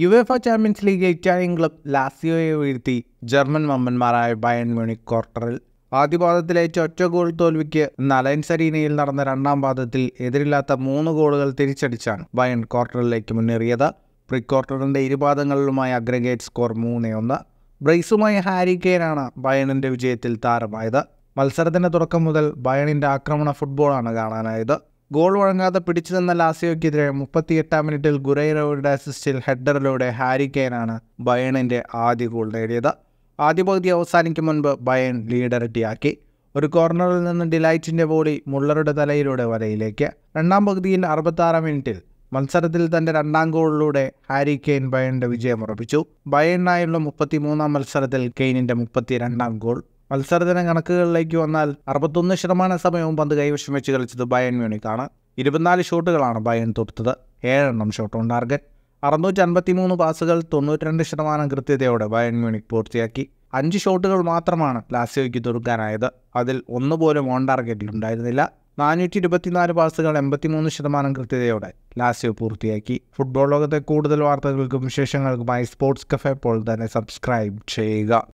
UEFA champions ലീഗിൽ Italian club ലാസിയോയെ വീഴ്ത്തി ജർമ്മൻ വമ്പന്മാരായ ബയൺ മ്യൂണിക് ക്വാർട്ടറിൽ ആദ്യ പാദത്തിലെ ഒറ്റ ഗോൾ തോൽവിക്ക് നലയൻസ് അരീനയിൽ നടന്ന രണ്ടാം പാദത്തിൽ എതിരില്ലാത്ത മൂന്ന് ഗോളുകൾ തിരിച്ചടിച്ചാണ് ബയൺ ക്വാർട്ടറിലേക്ക് മുന്നേറിയത് പ്രീ ക്വാർട്ടറിൻ്റെ ഇരുപാദങ്ങളിലുമായി അഗ്രഗേറ്റ് സ്കോർ മൂന്ന് ഒന്ന് ബ്രൈസുമായി ഹാരി കെയ്നാണ് ബയണിൻ്റെ വിജയത്തിൽ താരമായത് മത്സരത്തിൻ്റെ തുടക്കം മുതൽ ബയണിൻ്റെ ആക്രമണ ഫുട്ബോളാണ് കാണാനായത് ഗോൾ വഴങ്ങാതെ പിടിച്ചു നിന്ന ലാസിയോയ്ക്കെതിരെ മുപ്പത്തിയെട്ടാം മിനിറ്റിൽ ഗുരൈറോയുടെ അസിസ്റ്റിൽ ഹെഡറിലൂടെ ഹാരി കെയ്നാണ് ബയണിൻ്റെ ആദ്യ ഗോൾ നേടിയത് ആദ്യ പകുതി അവസാനിക്കും മുൻപ് ബയൺ ലീഡറിറ്റിയാക്കി ഒരു കോർണറിൽ നിന്ന് ഡിലൈറ്റിൻ്റെ ബോളി മുള്ളറുടെ തലയിലൂടെ വലയിലേക്ക് രണ്ടാം പകുതിയിൽ അറുപത്താറാം മിനിറ്റിൽ മത്സരത്തിൽ തൻ്റെ രണ്ടാം ഗോളിലൂടെ ഹാരി കെയ്ൻ ബയണിൻ്റെ വിജയം ഉറപ്പിച്ചു ബയണിനായുള്ള മുപ്പത്തിമൂന്നാം മത്സരത്തിൽ കെയ്നിൻ്റെ മുപ്പത്തിരണ്ടാം ഗോൾ മത്സരദിന കണക്കുകളിലേക്ക് വന്നാൽ അറുപത്തൊന്ന് ശതമാനം സമയവും പന്ത് കൈവശം വെച്ച് കളിച്ചത് ബയൺ മ്യൂണിക്കാണ് ഇരുപത്തിനാല് ഷോട്ടുകളാണ് ബയൺ തൊടുത്തത് ഏഴെണ്ണം ഷോട്ട് ഓൺ ടാർഗറ്റ് അറുന്നൂറ്റി അൻപത്തി മൂന്ന് പാസുകൾ തൊണ്ണൂറ്റിരണ്ട് ശതമാനം കൃത്യതയോടെ ബയൺ മ്യൂണിക് പൂർത്തിയാക്കി അഞ്ച് ഷോട്ടുകൾ മാത്രമാണ് ലാസിയോയ്ക്ക് തുറക്കാനായത് അതിൽ ഒന്ന് പോലും ഓൺ ടാർഗറ്റിൽ ഉണ്ടായിരുന്നില്ല നാനൂറ്റി ഇരുപത്തിനാല് പാസുകൾ എൺപത്തിമൂന്ന് ശതമാനം കൃത്യതയോടെ ലാസിയോ പൂർത്തിയാക്കി ഫുട്ബോൾ ലോകത്തെ കൂടുതൽ വാർത്തകൾക്കും വിശേഷങ്ങൾക്കുമായി സ്പോർട്സ് കഫേ പോൾ തന്നെ സബ്സ്ക്രൈബ് ചെയ്യുക